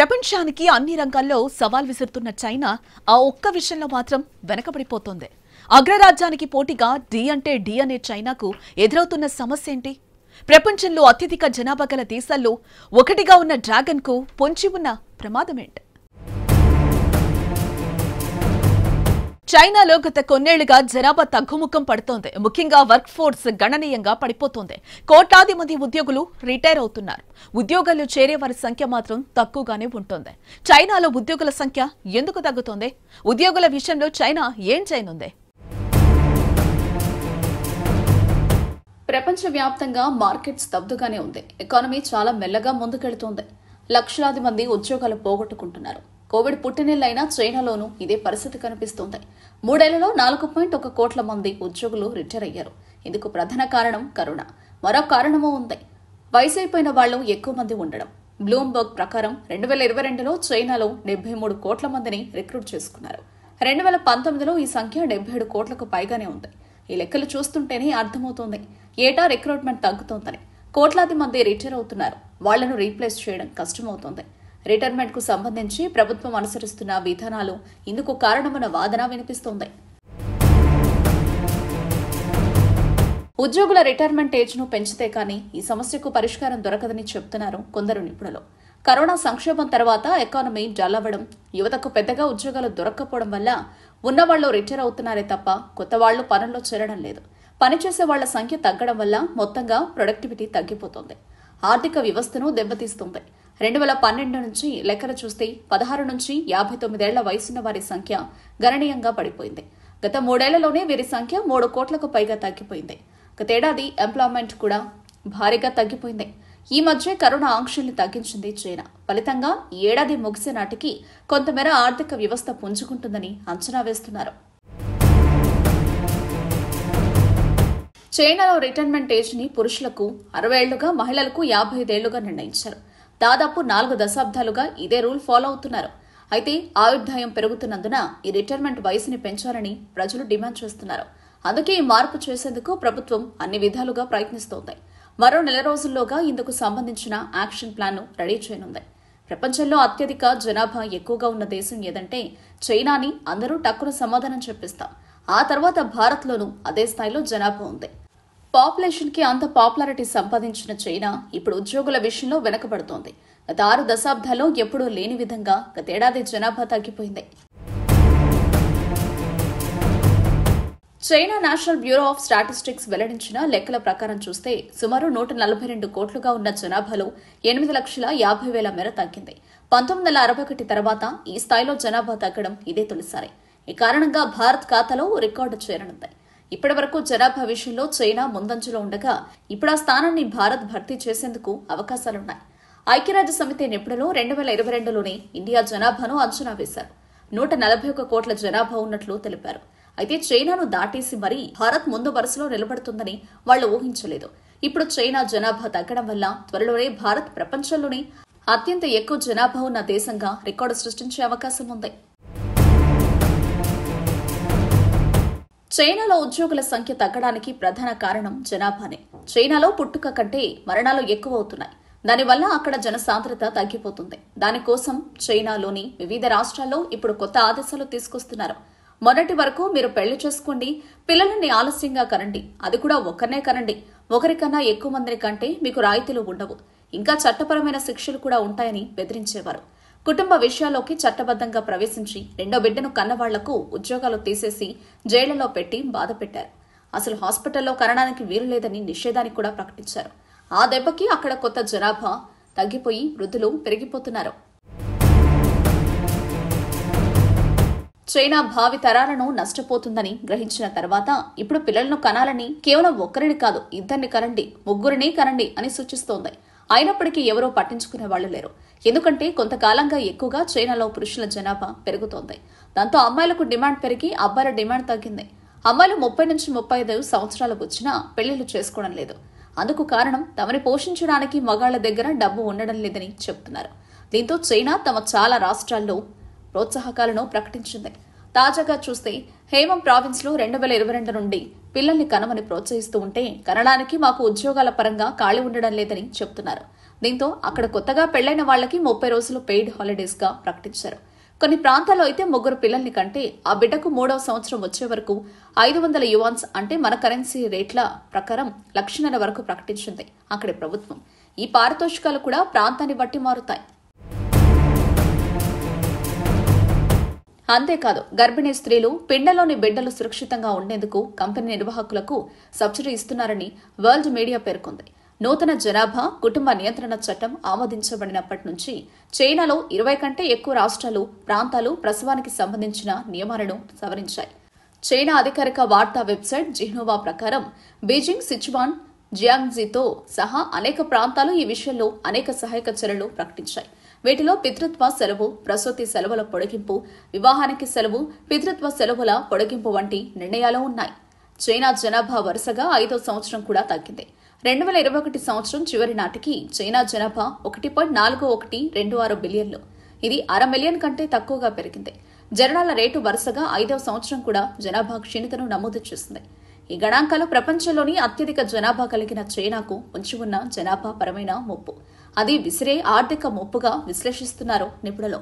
ప్రపంచానికి అన్ని రంగాల్లో సవాల్ విసురుతున్న చైనా ఆ ఒక్క విషయంలో మాత్రం వెనకబడిపోతోంది అగ్రరాజ్యానికి పోటీగా డి అంటే డి అనే చైనాకు ఎదురవుతున్న సమస్య ఏంటి ప్రపంచంలో అత్యధిక జనాభా గల దేశాల్లో ఒకటిగా ఉన్న డ్రాగన్కు పొంచి ఉన్న ప్రమాదమేంటి చైనాలో గత కొన్నేళ్లుగా జనాభా తగ్గుముఖం పడుతోంది ముఖ్యంగా వర్క్ ఫోర్స్ గణనీయంగా పడిపోతోంది కోట్లాది మంది ఉద్యోగులు రిటైర్ అవుతున్నారు ఉద్యోగాలు చేరే వారి సంఖ్య మాత్రం తక్కువగానే ఉంటుంది చైనాలో ఉద్యోగుల సంఖ్య ఎందుకు తగ్గుతోంది ఉద్యోగుల విషయంలో చైనా ఏం చేయనుంది ప్రపంచవ్యాప్తంగా మార్కెట్ స్తబ్దుగానే ఉంది ఎకానమీ చాలా మెల్లగా ముందుకెళ్తోంది లక్షలాది మంది ఉద్యోగాలు పోగొట్టుకుంటున్నారు కోవిడ్ పుట్టినెల్లైనా చైనాలోనూ ఇదే పరిస్థితి కనిపిస్తోంది మూడేళ్లలో నాలుగు పాయింట్ ఒక కోట్ల మంది ఉద్యోగులు రిటైర్ అయ్యారు ఇందుకు ప్రధాన కారణం కరోనా మరో కారణమూ ఉంది వయసు అయిపోయిన వాళ్ళు ఎక్కువ మంది ఉండడం బ్లూంబర్గ్ ప్రకారం రెండు వేల ఇరవై రెండులో చైనాలో డెబ్బై మూడు కోట్ల మందిని రిక్రూట్ చేసుకున్నారు రెండు వేల పంతొమ్మిదిలో ఈ సంఖ్య డెబ్బై ఏడు కోట్లకు పైగానే ఉంది ఈ లెక్కలు చూస్తుంటేనే అర్థమవుతోంది ఏటా రిక్రూట్మెంట్ తగ్గుతోందని కోట్లాది మంది రిటైర్ అవుతున్నారు వాళ్లను రీప్లేస్ చేయడం కష్టమవుతోంది రిటైర్మెంట్కు సంబంధించి ప్రభుత్వం అనుసరిస్తున్న విధానాలు ఇందుకు కారణమన్న వాదన వినిపిస్తోంది ఉద్యోగుల రిటైర్మెంట్ ఏజ్ను పెంచితే కానీ ఈ సమస్యకు పరిష్కారం దొరకదని చెబుతున్నారు కొందరు నిపుణులు కరోనా సంక్షోభం తర్వాత ఎకానమీ జల్లవడం యువతకు పెద్దగా ఉద్యోగాలు దొరక్కపోవడం వల్ల ఉన్నవాళ్లు రిటైర్ అవుతున్నారే తప్ప కొత్త వాళ్లు పనుల్లో చేరడం లేదు పనిచేసే వాళ్ల సంఖ్య తగ్గడం వల్ల మొత్తంగా ప్రొడక్టివిటీ తగ్గిపోతుంది ఆర్థిక వ్యవస్థను దెబ్బతీస్తుంది రెండు వేల పన్నెండు నుంచి లెక్కలు చూస్తే పదహారు నుంచి యాభై తొమ్మిదేళ్ల వయసున్న వారి సంఖ్య గణనీయంగా పడిపోయింది గత మూడేళ్లలోనే వీరి సంఖ్య మూడు కోట్లకు పైగా తగ్గిపోయింది గతేడాది ఎంప్లాయ్మెంట్ కూడా భారీగా తగ్గిపోయింది ఈ మధ్య కరోనా ఆంక్షల్ని తగ్గించింది చైనా ఫలితంగా ఈ ఏడాది ముగిసే నాటికి కొంతమేర ఆర్థిక వ్యవస్థ పుంజుకుంటుందని అంచనా వేస్తున్నారు చైనాలో రిటైర్మెంట్ ఏజ్ని పురుషులకు అరవై ఏళ్లుగా మహిళలకు యాభై ఐదేళ్లుగా నిర్ణయించారు దాదాపు నాలుగు దశాబ్దాలుగా ఇదే రూల్ ఫాలో అవుతున్నారు అయితే ఆయుర్దాయం పెరుగుతున్నందున ఈ రిటైర్మెంట్ వయసుని పెంచాలని ప్రజలు డిమాండ్ చేస్తున్నారు అందుకే ఈ మార్పు చేసేందుకు ప్రభుత్వం అన్ని విధాలుగా ప్రయత్నిస్తోంది మరో నెల రోజుల్లోగా ఇందుకు సంబంధించిన యాక్షన్ ను రెడీ చేయనుంది ప్రపంచంలో అత్యధిక జనాభా ఎక్కువగా ఉన్న దేశం ఏదంటే చైనాని అందరూ టక్కున సమాధానం చెప్పిస్తాం ఆ తర్వాత భారత్లోనూ అదే స్థాయిలో జనాభా ఉంది పాపులేషన్కి అంత పాపులారిటీ సంపాదించిన చైనా ఇప్పుడు ఉద్యోగుల విషయంలో వెనకబడుతోంది గత ఆరు దశాబ్దాల్లో ఎప్పుడూ లేని విధంగా గతేడాది జనాభా తగ్గిపోయింది China National Bureau of Statistics వెల్లడించిన లెక్కల ప్రకారం చూస్తే సుమారు నూట నలభై రెండు కోట్లుగా ఉన్న జనాభాలో ఎనిమిది లక్షల యాభై వేల మేర తగ్గింది పంతొమ్మిది వందల అరవై ఒకటి తర్వాత ఈ స్థాయిలో జనాభా తగ్గడం ఇదే తొలిసారి ఈ కారణంగా భారత్ ఖాతాలో రికార్డు చేరనుంది ఇప్పటి వరకు జనాభా విషయంలో చైనా ముందంజలో ఉండగా ఇప్పుడు ఆ స్థానాన్ని భారత్ భర్తీ చేసేందుకు అవకాశాలున్నాయి ఐక్యరాజ్య సమితి నిపుణులు రెండు వేల ఇరవై రెండులోనే ఇండియా జనాభాను అంచనా వేశారు నూట నలభై ఒక కోట్ల జనాభా ఉన్నట్లు తెలిపారు అయితే చైనాను దాటేసి మరీ భారత్ ముందు వరుసలో నిలబడుతుందని వాళ్ళు ఊహించలేదు ఇప్పుడు చైనా జనాభా తగ్గడం వల్ల త్వరలోనే భారత్ ప్రపంచంలోనే అత్యంత ఎక్కువ జనాభా ఉన్న దేశంగా రికార్డు సృష్టించే అవకాశం ఉంది చైనాలో ఉద్యోగుల సంఖ్య తగ్గడానికి ప్రధాన కారణం జనాభానే చైనాలో పుట్టుక కంటే మరణాలు ఎక్కువ అవుతున్నాయి దానివల్ల అక్కడ జనసాంద్రత తగ్గిపోతుంది దానికోసం చైనాలోని వివిధ రాష్ట్రాల్లో ఇప్పుడు కొత్త ఆదేశాలు తీసుకొస్తున్నారు మొదటి వరకు మీరు పెళ్లి చేసుకోండి పిల్లలని ఆలస్యంగా కనండి అది కూడా ఒకరినే కనండి ఒకరికన్నా ఎక్కువ మందిని కంటే మీకు రాయితీలు ఉండవు ఇంకా చట్టపరమైన శిక్షలు కూడా ఉంటాయని బెదిరించేవారు కుటుంబ విషయాల్లోకి చట్టబద్దంగా ప్రవేశించి రెండో బిడ్డను కన్నవాళ్లకు ఉద్యోగాలు తీసేసి జైళ్లలో పెట్టి బాధ పెట్టారు అసలు హాస్పిటల్లో కనడానికి వీలు లేదని నిషేధాన్ని కూడా ప్రకటించారు ఆ దెబ్బకి అక్కడ కొత్త జనాభా తగ్గిపోయి వృద్ధులు పెరిగిపోతున్నారు చైనా భావి తరాలను నష్టపోతుందని గ్రహించిన తర్వాత ఇప్పుడు పిల్లలను కనాలని కేవలం ఒక్కరిని కాదు ఇద్దరిని కనండి ముగ్గురిని కనండి అని సూచిస్తోంది అయినప్పటికీ ఎవరో పట్టించుకునే వాళ్ళు లేరు ఎందుకంటే కొంతకాలంగా ఎక్కువగా చైనాలో పురుషుల జనాభా పెరుగుతోంది దాంతో అమ్మాయిలకు డిమాండ్ పెరిగి అబ్బాయిల డిమాండ్ తగ్గింది అమ్మాయిలు ముప్పై నుంచి ముప్పై ఐదు సంవత్సరాలకు వచ్చినా పెళ్లిళ్లు చేసుకోవడం లేదు అందుకు కారణం తమని పోషించడానికి మగాళ్ల దగ్గర డబ్బు ఉండడం లేదని చెప్తున్నారు దీంతో చైనా తమ చాలా రాష్ట్రాల్లో ప్రోత్సాహకాలను ప్రకటించింది తాజాగా చూస్తే హేమం లో రెండు వేల ఇరవై రెండు నుండి పిల్లల్ని కనమని ప్రోత్సహిస్తూ ఉంటే కనడానికి మాకు ఉద్యోగాల పరంగా ఖాళీ ఉండడం లేదని చెబుతున్నారు దీంతో అక్కడ కొత్తగా పెళ్లైన వాళ్లకి ముప్పై రోజులు పెయిడ్ హాలిడేస్గా ప్రకటించారు కొన్ని ప్రాంతాల్లో అయితే ముగ్గురు పిల్లల్ని కంటే ఆ బిడ్డకు మూడవ సంవత్సరం వచ్చే వరకు ఐదు వందల యువాన్స్ అంటే మన కరెన్సీ రేట్ల ప్రకారం లక్షణాల వరకు ప్రకటించింది అక్కడి ప్రభుత్వం ఈ పారితోషికాలు కూడా ప్రాంతాన్ని బట్టి మారుతాయి అంతేకాదు గర్భిణీ స్త్రీలు పిండలోని బిడ్డలు సురక్షితంగా ఉండేందుకు కంపెనీ నిర్వాహకులకు సబ్సిడీ ఇస్తున్నారని వరల్డ్ మీడియా పేర్కొంది నూతన జనాభా కుటుంబ నియంత్రణ చట్టం ఆమోదించబడినప్పటి నుంచి చైనాలో ఇరవై కంటే ఎక్కువ రాష్ట్రాలు ప్రాంతాలు ప్రసవానికి సంబంధించిన నియమాలను సవరించాయి చైనా అధికారిక వార్తా వెబ్సైట్ జిహ్నోవా ప్రకారం బీజింగ్ సిచువాన్ జియాంగ్జీతో సహా అనేక ప్రాంతాలు ఈ విషయంలో అనేక సహాయక చర్యలు ప్రకటించాయి వీటిలో పితృత్వ సెలవు ప్రసూతి సెలవుల పొడిగింపు వివాహానికి సెలవు పితృత్వ సెలవుల పొడిగింపు వంటి నిర్ణయాలు ఉన్నాయి చైనా జనాభా వరుసగా ఐదో సంవత్సరం కూడా తగ్గింది రెండు వేల ఇరవై ఒకటి సంవత్సరం చివరి నాటికి చైనా జనాభా ఒకటి పాయింట్ నాలుగు ఒకటి రెండు ఆరు బిలియన్లు ఇది అర మిలియన్ కంటే తక్కువగా పెరిగింది జనరాల రేటు వరుసగా ఐదవ సంవత్సరం కూడా జనాభా క్షీణతను నమోదు చేసింది ఈ గణాంకాలు ప్రపంచంలోని అత్యధిక జనాభా కలిగిన చైనాకు ఉంచి ఉన్న జనాభా పరమైన ముప్పు అది విసిరే ఆర్థిక ముప్పుగా విశ్లేషిస్తున్నారు నిపుణులు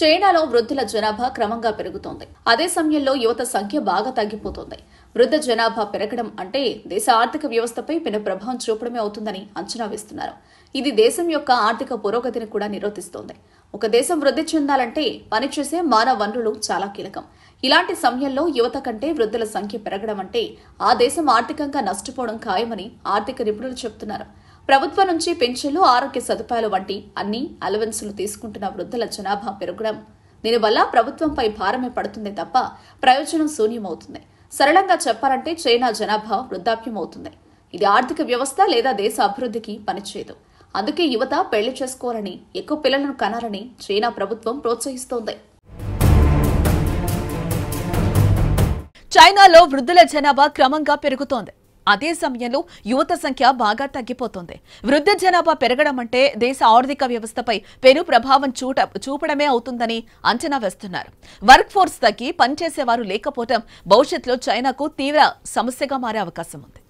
చైనాలో వృద్ధుల జనాభా క్రమంగా పెరుగుతోంది అదే సమయంలో యువత సంఖ్య బాగా తగ్గిపోతోంది వృద్ధ జనాభా పెరగడం అంటే దేశ ఆర్థిక వ్యవస్థపై పెను ప్రభావం చూపడమే అవుతుందని అంచనా వేస్తున్నారు ఇది దేశం యొక్క ఆర్థిక పురోగతిని కూడా నిరోధిస్తోంది ఒక దేశం వృద్ధి చెందాలంటే పనిచేసే మానవ వనరులు చాలా కీలకం ఇలాంటి సమయంలో యువత కంటే వృద్ధుల సంఖ్య పెరగడం అంటే ఆ దేశం ఆర్థికంగా నష్టపోవడం ఖాయమని ఆర్థిక నిపుణులు చెబుతున్నారు ప్రభుత్వం నుంచి పెన్షన్లు ఆరోగ్య సదుపాయాలు వంటి అన్ని అలవెన్సులు తీసుకుంటున్న వృద్ధుల జనాభా పెరగడం దీనివల్ల ప్రభుత్వంపై భారమే పడుతుంది తప్ప ప్రయోజనం శూన్యమవుతుంది సరళంగా చెప్పాలంటే చైనా జనాభా వృద్ధాప్యం అవుతుంది ఇది ఆర్థిక వ్యవస్థ లేదా దేశ అభివృద్ధికి పనిచేయదు అందుకే యువత పెళ్లి చేసుకోవాలని ఎక్కువ పిల్లలను కనాలని చైనా ప్రభుత్వం ప్రోత్సహిస్తోంది చైనాలో వృద్ధుల జనాభా క్రమంగా పెరుగుతోంది అదే సమయంలో యువత సంఖ్య బాగా తగ్గిపోతుంది వృద్ధ జనాభా పెరగడం అంటే దేశ ఆర్థిక వ్యవస్థపై పెను ప్రభావం చూట చూపడమే అవుతుందని అంచనా వేస్తున్నారు వర్క్ ఫోర్స్ తగ్గి పనిచేసేవారు లేకపోవడం భవిష్యత్తులో చైనాకు తీవ్ర సమస్యగా మారే అవకాశం ఉంది